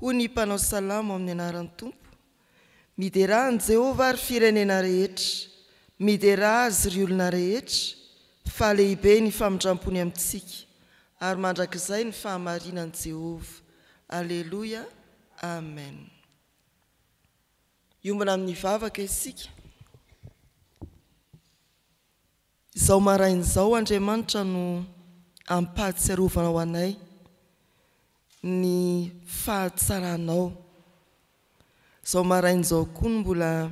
hoy ny mpanao salamo amin'ny anaran'ny tompo miderahany jehova ary firenena rehetra midera azy ry olona rehetra fa lehibe ny famindram-pony amintsika ary mandrak'izay ny fahamarinani jehova aleloya amena iombina amin'ny vavaka isika zao marain'izao andriamanitra no ampahtsyarovana ho anay ny fahatsaranao zao marain'izao koa ny mbola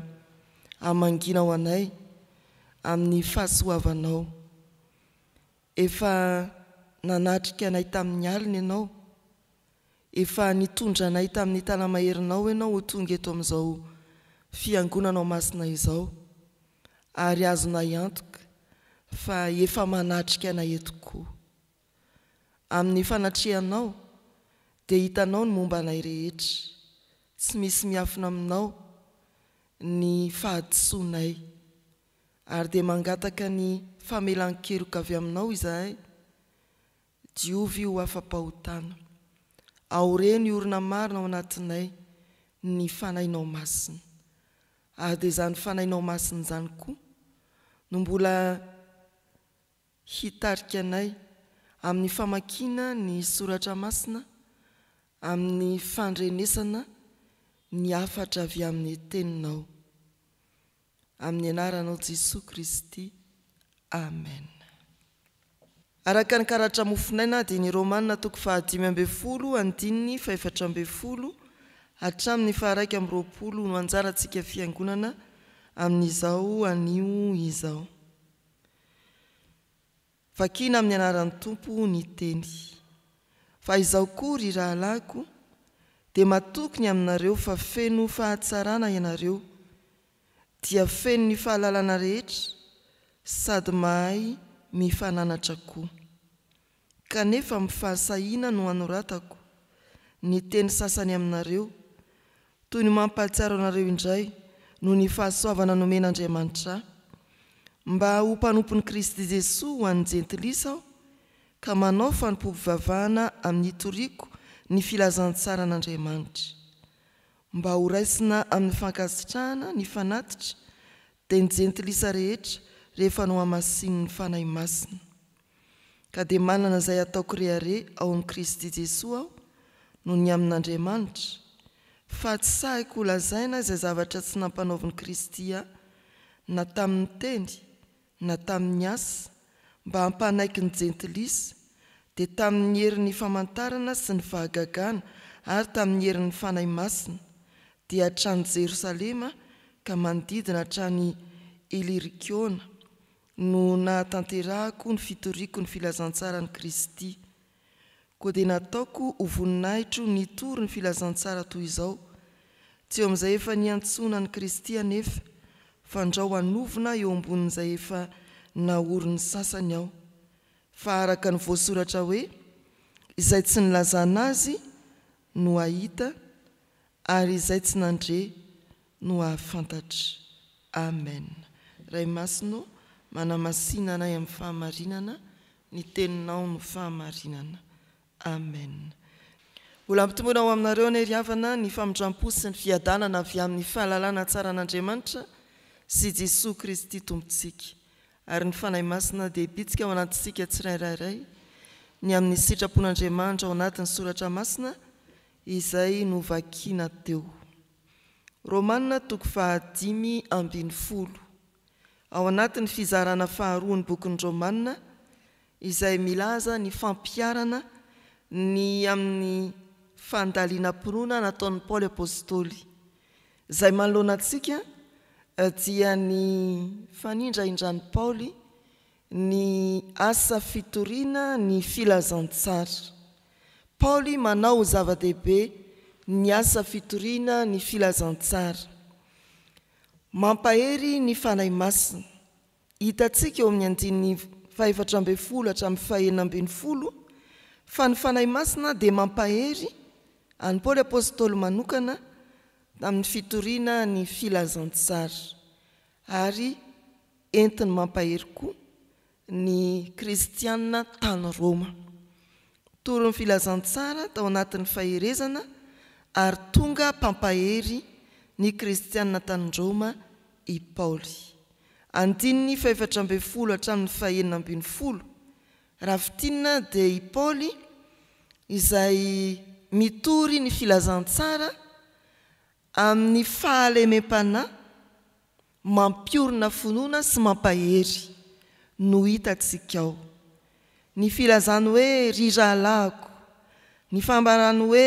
amanginao anay amin'ny fahasoavanao efa nanatrika anay tamin'ny alina ianao efa nitondra anay tamin'ny talamaherinao ianao hotonga eto amin'izao fiangonanao masinay izao ary azonay antoka fa efa manatrika anay etokoa amin'ny fanatrehanao de hitanao ny momba nay rehetra tsy misy miafina aminao ny fahadisoanay ary dea mangataka ny famelan--keroka avy aminao izahay diovy io afa-pahotana aoreno iorina marina ao anatinay ny fanainao masina ary dea zany fanainao masiny izany koa no mbola hitarika anay amin'ny famakina ny soratra masina vy n'yeinao amin'ny anaranao jesoa kristy amen araka ny karatra mofinaina dia ny romanna toko fa adimy amben folo andinny fa efatra amben folo hatraminy fa araiky amin'nyroapolo no anjara ntsika fiangonana amin'n'izao anio izao vakina amin'ny anaran'ny tompo ny teny fa izao koa ry rahalahyko dia matokyny aminareo fa fenoh fahatsarana ianareo dia feno ny fahalalana rehetra sady mahay mifananatra koa kanefa mifahasahiana no hanoratako ny teny sasany aminareo toy ny mampahatsaro nareo indray no ny fahasoavana nomen'andriamanitra ahy mba ho mpanompon'i kristy jesoa ho an'ny jentilisa aho ka manao fanompompyvavahana amin'ny itoriako ny filazantsara an'andriamanitra mba horaisina amin'ny fankasitrahana ny fanatitra dia ni jentilisa rehetra rehefa no hamasin'ny fanahy masina ka dia manana izay ataoko re are ao amin'i kristy jesosa aho no ny amin'andriamanitra fa tsy sahaiko holazaina izay zavatra tsy nampanaovin'ny kristy aho na tamin'ny teny na tamin'ny asa mba hampanaiky ny jentilisa dia tamin'ny herin'ny famantarana sy ny vahagagana ary tamin'ny herin'ny fanahy masina dia hatrany jerosalema ka manodidina hatrany elirikiona no nahatanterahako ny fitoriako ny filazantsarani kristy koa dia nataoko hovoninahitro nytory ny filazantsara toy izao tsy eo amin'izay efa niantsona n'i kristy anefa fandrao anovina eo ambonin'izay efa a araka ny oasoratra hoe izay tsy nylazana azy no ahita ary izay tsy nandre no ahafantatra amen ray masino manamasina anay amin'ny fahamarinana ny teninao no fahamarinana amen olampitomboana aho aminareo any ry havana ny famondram-po sy ny fiadalana avy amin'ny fahalalàna tsaran'andriamanitra sy jesos kristy tompotsika ary ny fanahy masina dehibitsika ao anatisika tsirairairay ny amin'ny sitrapon'andriamanitra ao anatin'ny soratra masina izay novakina teo romanna toko fahadimy ambin'ny folo ao anatiny fizarana faharoany bokony romana izay milaza ny fampiarana ny amin'n'ny fandalianampiroana nataon'ny paoly apostôly izay manoloanantsika dia eh, ny fanindra indrany paoly ny asa fitoriana ny filazantsara paoly manao zava-dehibe ny asa fitoriana ny filazantsara mampahery ny fanahy masina hitatsika eo amin'ny andiny fahefatra amben folo hatramin'ny fahena ambin'ny folo fa ny fanahy masina dia mampahery any paoly apostôly manokana amin'ny fitoriana ny filazantsara ary entiny mampahery koa ny kristiaa tany roma mitory ny filazantsara tao anatin'ny faherezana ary tonga mpampahery ny kristiana tany roma i paoly andini ny fahefatraambinfolo hatramin'ny fahenina ambin'ny folo raha fitinana dia i paoly izay mitory ny filazantsara amin'ny fahalemem-pana mampiorona finoana sy mampahery no hitatsikao ny filazany hoe ryralahako ny fambarany hoe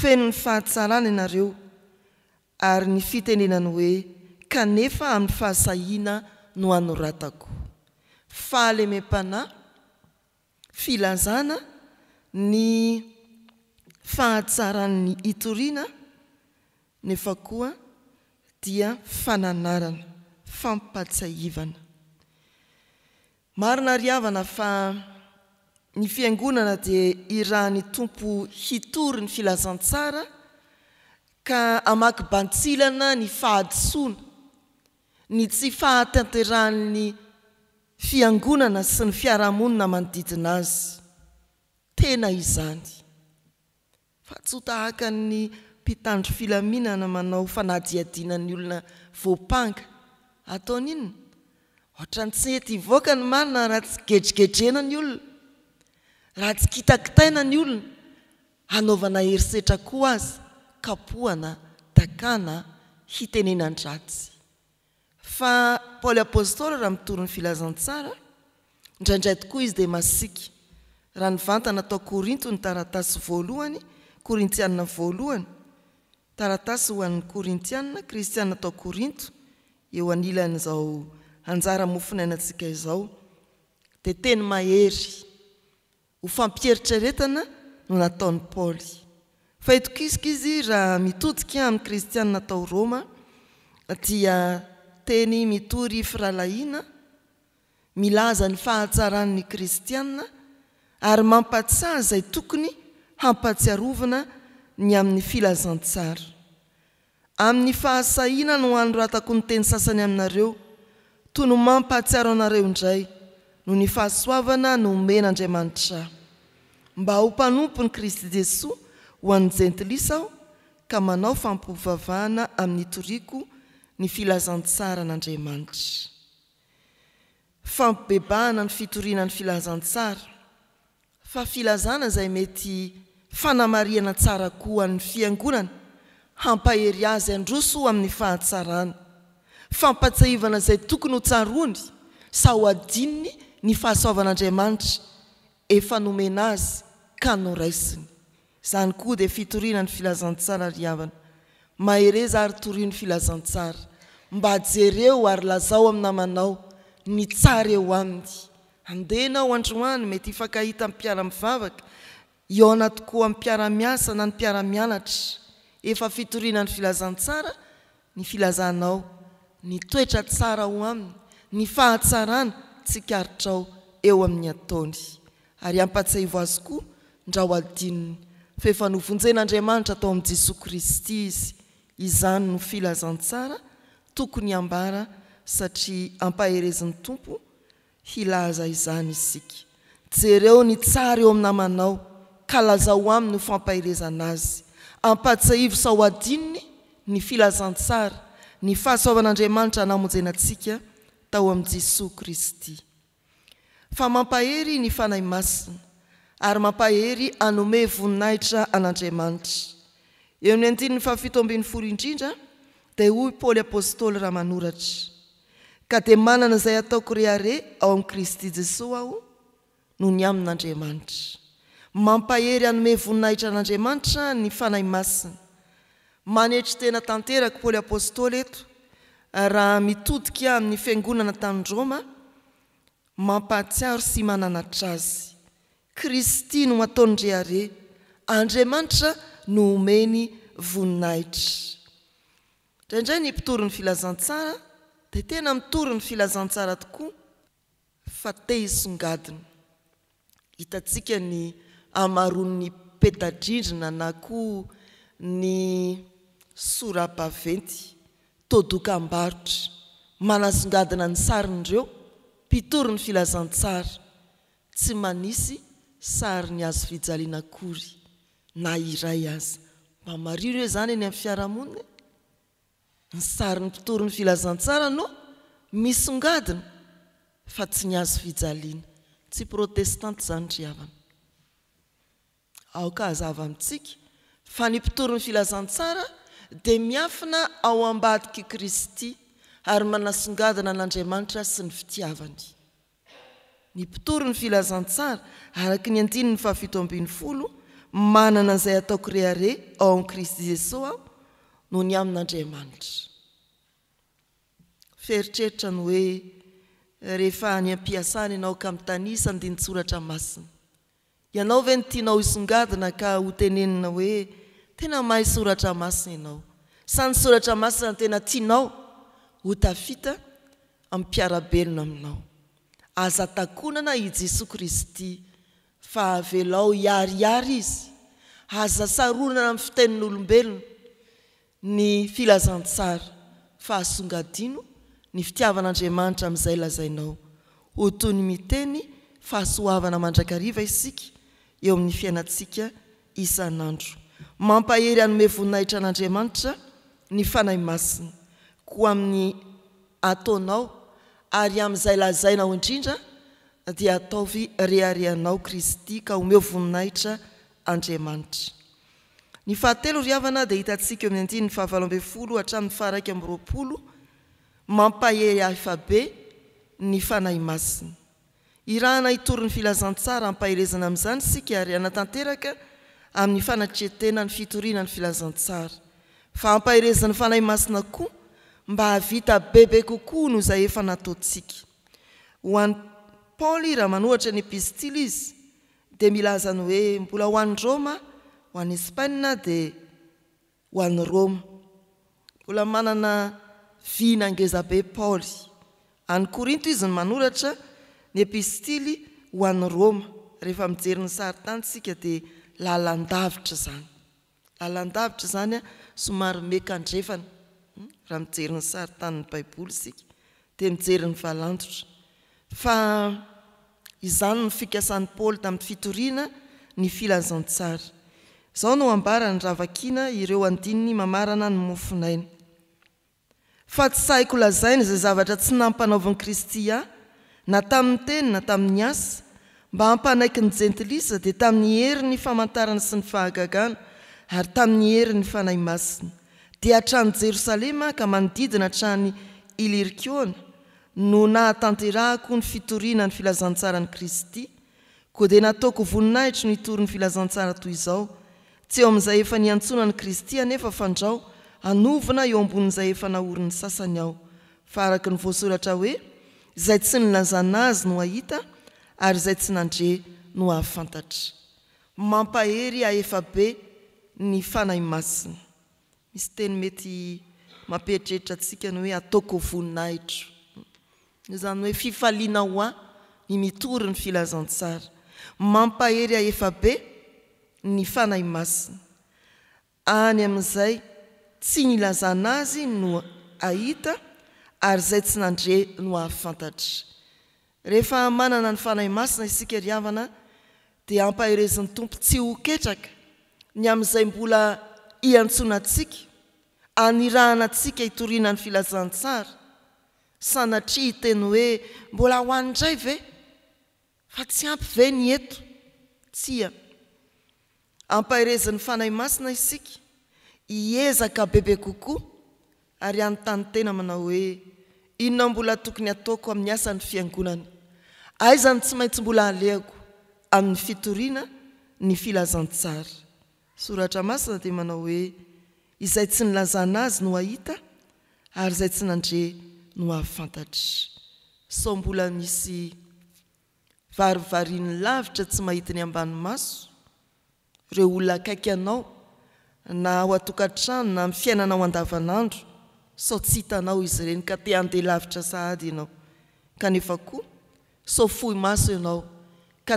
fenon'ny fahatsarana ianareo ary ny fitenenany hoe kanefa amin'ny fahasahina no anoratako fahalemem-panà filazana ny fahatsaran'ny itoriana nefa koa dia fananarana fampatsahivana marina ry havana fa ny fiangonana dia iraa ny tompo hitory ny filazantsara ka amaky bantsilana ny fahadisoana ny tsy fahatateran'ny fiangonana sy ny fiarahamonina manodidina azy tena izany fa tsho tahakan'ny pitandro filaminana manao fanaiadinany olona voaanga atoin ts entgeigerenyny lnana eisetraaana aana hitenenandraty pôly apôtôly ra mitorony filazansara ndraindray tokoa izy de masiky raha nyvantana atao korinto ny taratasy voalohany korintiaina voalohany taratasy ho an'ny korintiana kristiana tao kôrinto eo anilaan'zaoajmofinainatsika izao di teny mahery ho fampierytreretana no nataon'ny paoly fahitokisika izy raha mitotika amin'ny kristianna tao roma dia teny mitory firalahiana milaza ny fahatsaran'ny kristiaa ary mampatsah izay tokony hampatsiarovina ny a' lzmin'ny fahasahiana no androatako ny teny sasany aminareo toy no mampahatsiaro anareo indray no ny fahasoavana no omen'andriamanitrah mba ho mpanompo ny kristy jesosa ho any jentilisa aho ka manao fampivavahana amin'ny toriako ny filazantsara n'andriamanitra fampibebahana ny fitorianany filazsa fa filzna zay mety fanamariana tsara ko an'ny fiangonana hampahery azy androso amin'ny fahatsarana fampatsahivana izay tokony ho tsarony saho adininy ny fahasoavan'andriamanitra efa nomena azy ka noraisiny izany koa dia fitoriana ny filazantsara ry avana mahereza ary toria ny filazantsara mba jereo ary lazao aminynamanao ny tsara eo aminy andena ao androany mety ifaka hita aminypiara-mnivavaka eo anatyko amin'ny mpiaramiasa na ny mpiara-mianatra efa fitoriana ny filazantsara ny filazanao ny toetra tsara ho aminy ny fahatsarana tsi karitrao eo amin'ny ataony ary ampatsaivo azykoa ndrao adininy feefa novonjen'andriamanitra atao amin' jesos kristy izy izany no filazantsara tokony ambara satria ampaherezin'ny tompo hilaza izany isika jereo ny tsara eo aminynamanao kalazao aminy no fampaherezana azy ampatsahivo saoadiny ny filazantsara ny fahasovan'andriamanitra anamonjenatsika tao amin'jesos kristy fa mampahery ny fanahy masina ary mampahery anome voninahitra an'andriamanitra e ny andinny fafito ambin'ny folo indrindra dia hoy paly apôstôly raha manoratra ka dia manana izay ataoko re are ao amin'i kristy jesos aho no ny amin'andriamanitra mampahery anome voninahitra n'andriamanitra ny fanahy masina manetry tena tanteraka poly apôstôly eto raha mitodika amin'ny fiangonana tany roma mampahtsiaro sy mananatra azy kristy no mataonndry are andriamanitra no omeny voninahitra indraindray ny mpitory ny filazantsara dia tena mitory ny filazantsara tokoa fa te hisongadina hitatsika ny amaro ny petadrindrina na koho ny sorabaventy todokam-barotra manasongadina ny sarinyireo pitory ny filazantsara tsy manisy sary ny azo fijaliana kory na iray azy mba marion hoe zany eny amin'ny fiarahamoninae ny sary ny mpitoro ny filazantsara anoa misongadina fa tsy ny azo fijaliana tsy protestanty zany ry havana aoka za amitsika fa ny mpitoro ny filazantsara dia miafina ao ambadiky kristy ary manasongadana n'andriamanitra sy ny fitiavany ny mpitory ny filazantsara araka ny andiny ny fahafito abin'ny folo manana 'izay ataoko re are oa'krist jesos noho ny amin'andramanitra feritreritrany hoerehefa ny ampiasany anaoka min'ntansa ndinysoratramasiny ianao ve ny tianao isongadina ka hotenenina hoe tena mahay soratra masina ianao sa ny soratra masina n tena tianao ho tafita amin'ny piarabelona aminao aza takonana i jesoay kristy fa avelao hiariary izy azasaronana amin'ny fitenin'olombelona ny filazantsara fahasongadino ny fitiavan'andriamanitra amin'izay lazainao hotony miteny fahasoavana mandrakariva isika eo amin'ny fiainantsika isan'andro mampahery anome voninahitra n'andriamanitra ny fanahy masiny koa amin'ny ataonao ary amin'izay lazainaho indrindra dia ataovy reharehanao kristy ka omeo voninahitra andriamanitra ny fahatelo ry havana dia hitantsika eo amin'y andiny ny fahavaloamben folo atramin'ny faharaiky amin'y roapolo mampahery aefabe ny fanahy masiny irahna itory ny filazantsara ampahirezana amin'izany sika ary anatanteraka amin'ny fanatreetena ny fitorina ny filazansara a amparezfaaymaiaoa ma abebe kokaoypmbaaeabe panyrinto iz ny manoratra ny epistily ho an'n roma rehefa mijeriny saritany sika dia lalandavitra izany lahlandavitra zanya somarymekandrefana rahije'ny satannybaib sk d mijer'ny tra a hmm? izany ny fikasan'ny paly tamin'ny fitoriana ny filazantsary zao no ambara ny ravakina ireo ainny mamarana ny mofinaina fa tssaiko lazainy izay zavatra tsy nampanaovin' kristy a na tamin'ny tenyna tamin'ny asa mba ampanaiky ny jentilisa di tamin'ny heri ny famantarana sy ny fahagagana ary tamin'ny heriny fanahy masina dia atrany jerosalema aka manodidina atrany ilirkoa no nahtanterako ny fitorina ny filazansarani kristy ko di natoko oninahitry no itory 'ny filazasrat atsy eo amin'zay efa niatsonany kristy anefnoana eoayn'y y zay tsy milazana azy no ahita ary zay tsy nandre no ahafantatra mampahery aefa be ny fanahy masiny misy teny mety mamperitreritra antsikany hoe ataokovoninahitro io zany hoe fifaliana ho a ny mitory ny filazantsara mampahery aefa be ny fanahy masina any amin'izay tsy mi lazana azy no ahita ary izay tsy nandre no ahafantatra rehefa manana ny fanay masina isika ry avana dia ampahirezin'ny tompo tsy hoketraka ny amin'izay mbola iantsonatsika anirahanatsika itorina ny filazantsara sanatria iteny hoe mbola aho anindray ve fa tsy ampy ve ny eto tsia ampahirezin'ny fanahy masina isika hiezaka bebe kokoa ary anytany tena manao hoe inonao mbola tokony ataoko amin'ny asan'ny fiangonana ayzany tsy maintsy mbola alehako amin'ny fitoriana ny filazantsara soratra masina dia manao hoe izay tsy nylazana azy no ahita ary izay tsy nandre no ahafantatra so mbola misy varivary ny lavitra tsy mahiti ny ambanimaso ireo olona akaiky anao na ho atokantrano na my fiainana o andavanandro oy hioeyke neairaaeo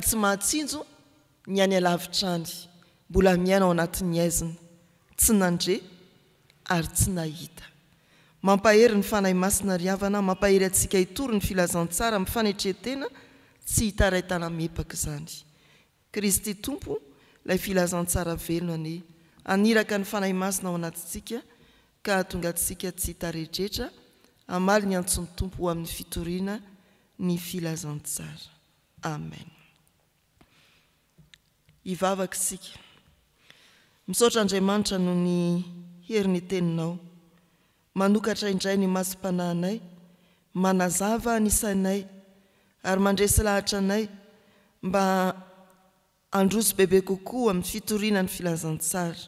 ty ahanny any avitranymbola iaina ao anatny aizna y nandre ary tsy nahitmmpahery ny fanahy masinariana mampahery atsika itory ny filazantsara mi'yfanatretena tsy hitaraytanamiepaka izany kristy tompo lay filazantsara velona ne aniraka ny fanahy masina ao anatitsika katonga tsika tsy itaredretra amali ny antsony tompo ho amin'ny fitoriana ny filazantsara amenkska misaotra andriamanitra noho ny heriny teninao manokatra indray ny masom-pananay manazava anisanay ary mandresy lahatra anay mba androsy bebe kokoa amin'ny fitoriana ny filazantsara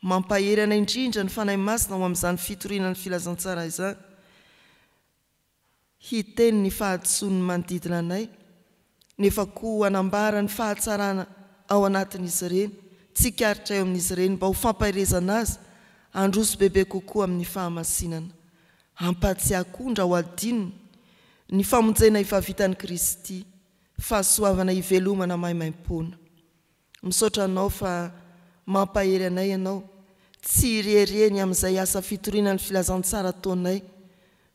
mampaheryana indrindra ny fanahy masina ho amin'izany fitorianany filazantsara izay hiteny ny fahasony manodidina anay nefako anambarany fahatsarana ao anatin'izy ireny tsi karitrayo amin'izy ireny mba ho famparezana azy androso bebe kokoa amin'ny fahamasinana ampasiakondra o adiny ny famonjena ifavitani kristy fahasoavana ivelomana maimaipona misotranao fa mampahery anay ianao tsy irereny amin'izay asa fitoriana ny filazantsara ataonay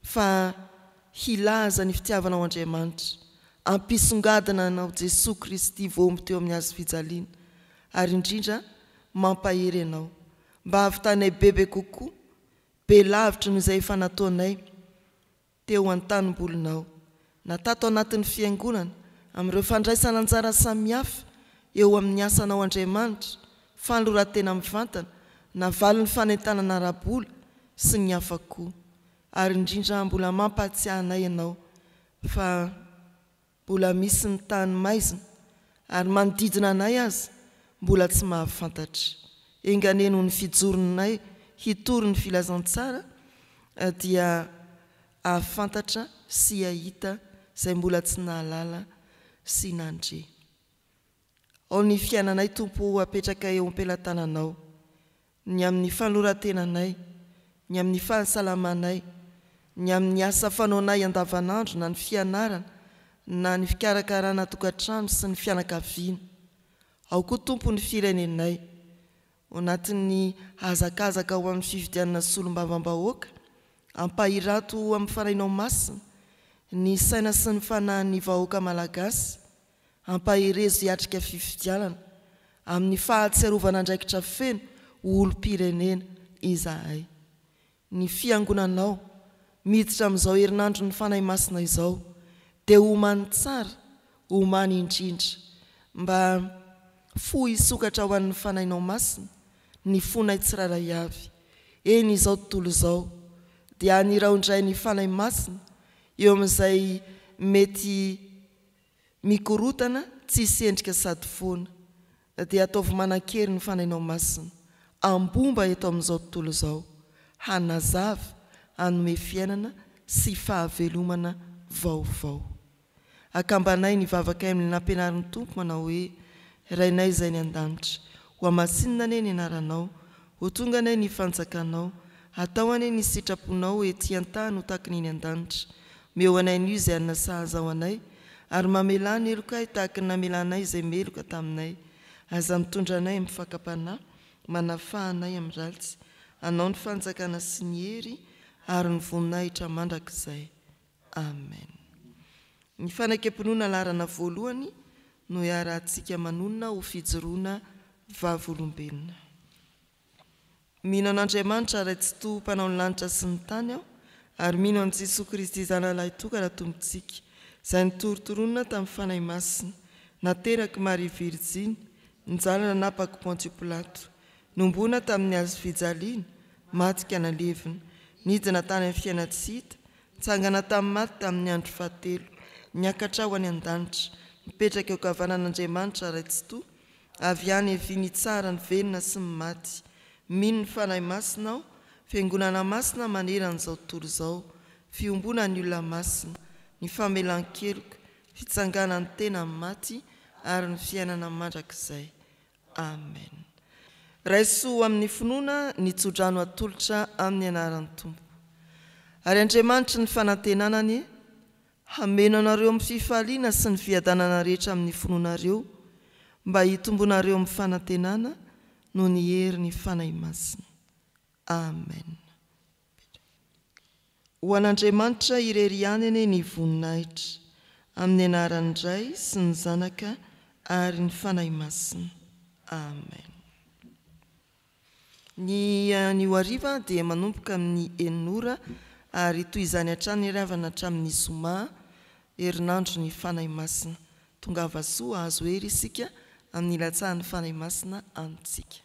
fa hilaza ny fitiavanao andriamanitra ampisongadina anao jesos kristy vomby teo amin'ny azo vijaliana ary indrindra mampahery anao mba avytanay bebe kokoa belavitra noho izay efanataonay teo antanymbolonao natato anatin'ny fiangonana amin'ireo fandraisana anjara samihafy eo amin'ny asanao andriamanitra fahalorantena mi'y vantana navaly 'ny fanentanana rabola sy ny afakoa ary indrindra mbola mampatsiahnay ianao fa mbola misy ny tany maizina ary manodidina anay azy mbola tsy mahafantatra enganenoho ny fijoronanay hitory ny filazantsara eh, dia ahafantatra sy ahita izay mbola tsy nahalala sy nandre ao ny fiainanay tompo apetraka eo ampelantananao ny amin'ny fanlorantenanay ny amin'ny fahnsalamanay ny amin'ny asa fanonay andavanandro na ny fianarana na ny fikarakarana tokantrano sy ny fianakaviana ao koa tompo ny firenenay o anatin'ny azakazaka ho amin'ny fividianana solombavam-bahoaka ampahirato amin'ny fanainao masina ny saina sy ny fanahan'ny vahoaka malagasy ampaherezo iatrika fifidialana amin'ny fahatsiarovana ndraikitrafena olopirenena izahay ny fiangonanao miditra amin'izao herinandro ny fanahy masina izao dia homany tsara homany indrindra mba fohisokatra ho an'ny fanainao masina ny fonay tsiralay avy eny izao tontolo izao dia aniraoindray ny fanay masina eo amin'izay mety mikorotana tsy sendrika sady foana dia ataova manan-kery ny fanainaoaiambomba etoanome iainana sy hambaay nyvavakay a'na nampinariny tompo manaooe rainay zay ny andanitra oamasia anay ny anaranao ho tonga anay ny fanjakanao atao anay ny sitraponao oe ty antany hotakiny ny andanitra meo anaynio izay anasahazao anay ary mamelany elokatahaka n namelanay izay meloka taminay aza mitondranay min'nyfakapanay manafahanay amin'ny ratsy anao ny fanjakana sy ny hery ary nyvominahitra mandrakayy o yinonjesos kristyaahtokaaomosika zay nytorotoronna tamin'ny fanahy masina nateraka mari virjiny nyjanana napaky ponti plato nombona tamin'ny azovijaliana matikanalevina nidina tanyfiainatshita ntsangana tamin'ny maty tamin'ny andro ahatelo niakatra hoany andanitra mipetraka eoan'andriamanitrarao ayvnsaranyvenona sy ny maty minny nahy masinaoinonamasinaneran'zaotoaofiombonany olonamasina ny famelan--keloka fitsangana ny tena ny maty ary ny fiainana ny mandrakizay amen raysoa amin'ny finoana ny tsodrano atolotra amin'ny anaran'ny tompo ary andriamanitra ny fanantenananye hameno anareo amin'ny fifaliana sy ny fiadanana rehetra amin'ny finoanareo mba hitombonareo amin'ny fanantenana no ny heri ny fanahy masina amen ho an'andriamanitra ireriany eny ny voninahitra amin'ny anaranidray sy ny zanaka ary ny fanahy masina amen ny eh, nyo ariva dia manomboka amin'ny ennora ary toy izany hatranony ravana hatramin'ny zoma herinandro ny fanahy masina tonga avasoa ahzo ery isika amin'ny latsahany fanahy masina antsiaka